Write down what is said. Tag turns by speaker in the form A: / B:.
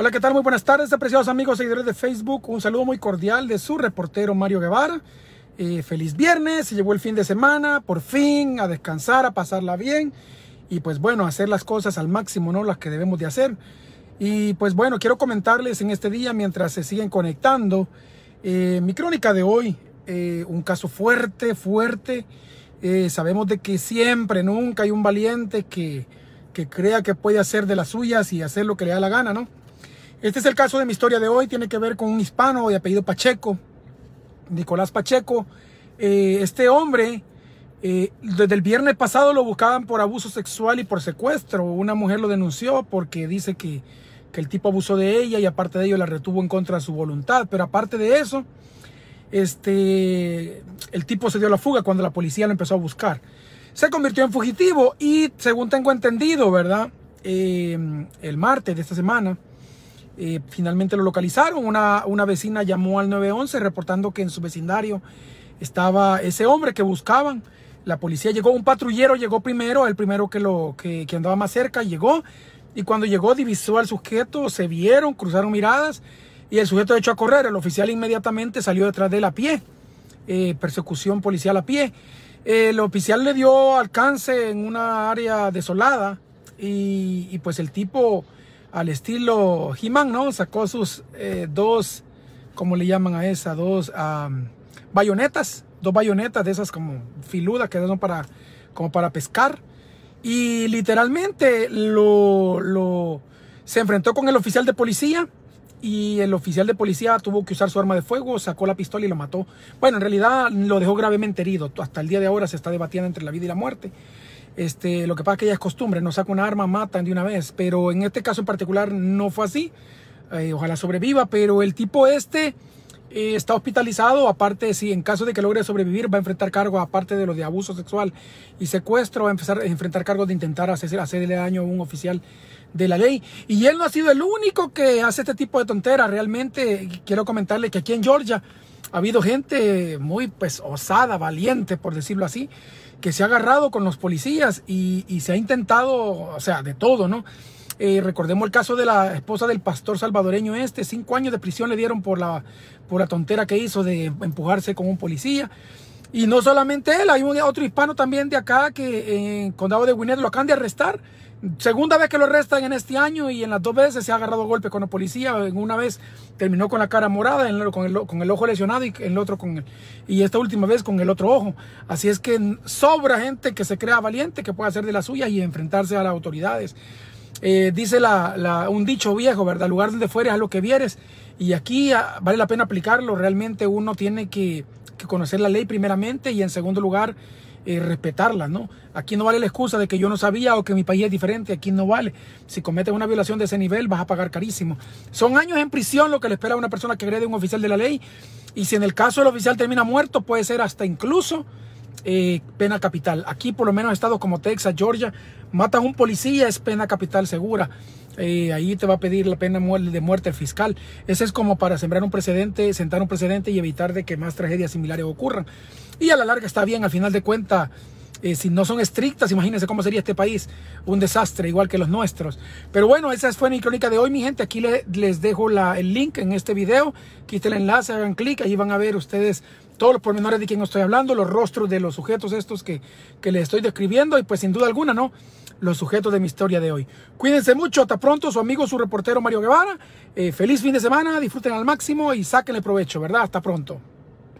A: Hola, ¿qué tal? Muy buenas tardes, apreciados amigos, seguidores de Facebook. Un saludo muy cordial de su reportero Mario Guevara. Eh, feliz viernes, se llevó el fin de semana, por fin, a descansar, a pasarla bien y pues bueno, hacer las cosas al máximo, ¿no? Las que debemos de hacer. Y pues bueno, quiero comentarles en este día, mientras se siguen conectando, eh, mi crónica de hoy, eh, un caso fuerte, fuerte. sabemos de que siempre, nunca hay un valiente que, que, crea que puede hacer de las suyas y hacer lo que le da la gana, ¿no? Este es el caso de mi historia de hoy, tiene que ver con un hispano de apellido Pacheco, Nicolás Pacheco. Eh, este hombre, eh, desde el viernes pasado lo buscaban por abuso sexual y por secuestro. Una mujer lo denunció porque dice que, el tipo abusó de ella y aparte de ello la retuvo en contra de su voluntad. Pero aparte de eso, este, el tipo se dio la fuga cuando la policía lo empezó a buscar. Se convirtió en fugitivo y según tengo entendido, ¿verdad? Eh, el martes de esta semana eh, finalmente lo localizaron. Una, vecina llamó al 911 reportando que en su vecindario estaba ese hombre que buscaban. La policía llegó, un patrullero llegó primero, el primero que, lo, que, andaba más cerca llegó. Y cuando llegó divisó al sujeto, se vieron, cruzaron miradas y el sujeto echó a correr. El oficial inmediatamente salió detrás de él a pie. Eh, persecución policial a pie. el oficial le dio alcance en una área desolada y pues el tipo al estilo he ¿no? Sacó sus eh, dos, como le llaman a esa? Dos bayonetas, dos bayonetas de esas como filudas que son para, como para pescar. Y literalmente lo, lo, se enfrentó con el oficial de policía y el oficial de policía tuvo que usar su arma de fuego, sacó la pistola y lo mató. Bueno, en realidad lo dejó gravemente herido. Hasta el día de ahora se está debatiendo entre la vida y la muerte. Este, lo que pasa es que ella es costumbre, no saca un arma, matan de una vez, pero en este caso en particular no fue así. Eh, ojalá sobreviva, pero el tipo este eh, está hospitalizado, aparte si en caso de que logre sobrevivir va a enfrentar cargos, aparte de los de abuso sexual y secuestro, va a, empezar, a enfrentar cargos de intentar hacerle daño a un oficial de la ley. Y él no ha sido el único que hace este tipo de tonteras. Realmente quiero comentarle que aquí en Georgia ha habido gente muy pues osada, valiente, por decirlo así, que se ha agarrado con los policías y, se ha intentado, o sea, de todo, ¿no? Eh, recordemos el caso de la esposa del pastor salvadoreño este, cinco años de prisión le dieron por la, por la tontera que hizo de empujarse con un policía. Y no solamente él, hay un, otro hispano también de acá que eh, en Condado de Winnet lo acaban de arrestar. Segunda vez que lo arrestan en este año y en las dos veces se ha agarrado golpe con la policía. En una vez terminó con la cara morada, con, el, con, el, ojo lesionado y el otro con el, y esta última vez con el otro ojo. Así es que sobra gente que se crea valiente, que pueda hacer de la suya y enfrentarse a las autoridades. Eh, dice la, un dicho viejo, ¿verdad? lugar donde fueres a lo que vieres. Y aquí ah, vale la pena aplicarlo. Realmente uno tiene que que conocer la ley primeramente y en segundo lugar eh, respetarla, ¿no? Aquí no vale la excusa de que yo no sabía o que mi país es diferente, aquí no vale. Si cometes una violación de ese nivel vas a pagar carísimo. Son años en prisión lo que le espera a una persona que agrede a un oficial de la ley y si en el caso del oficial termina muerto puede ser hasta incluso eh, pena capital. Aquí por lo menos estados como Texas, Georgia, matan a un policía es pena capital segura. Eh, ahí te va a pedir la pena de muerte el fiscal. Ese es como para sembrar un precedente, sentar un precedente y evitar de que más tragedias similares ocurran. Y a la larga está bien, al final de cuentas, eh, si no son estrictas, imagínense cómo sería este país, un desastre igual que los nuestros. Pero bueno, esa fue mi crónica de hoy, mi gente. Aquí les dejo el link en este video. Quiten el enlace, hagan clic, ahí van a ver ustedes todos los pormenores de quien estoy hablando, los rostros de los sujetos estos que, que les estoy describiendo y pues sin duda alguna, ¿no? los sujetos de mi historia de hoy. Cuídense mucho, hasta pronto, su amigo, su reportero Mario Guevara. Eh, feliz fin de semana, disfruten al máximo y sáquenle provecho, ¿verdad? Hasta pronto.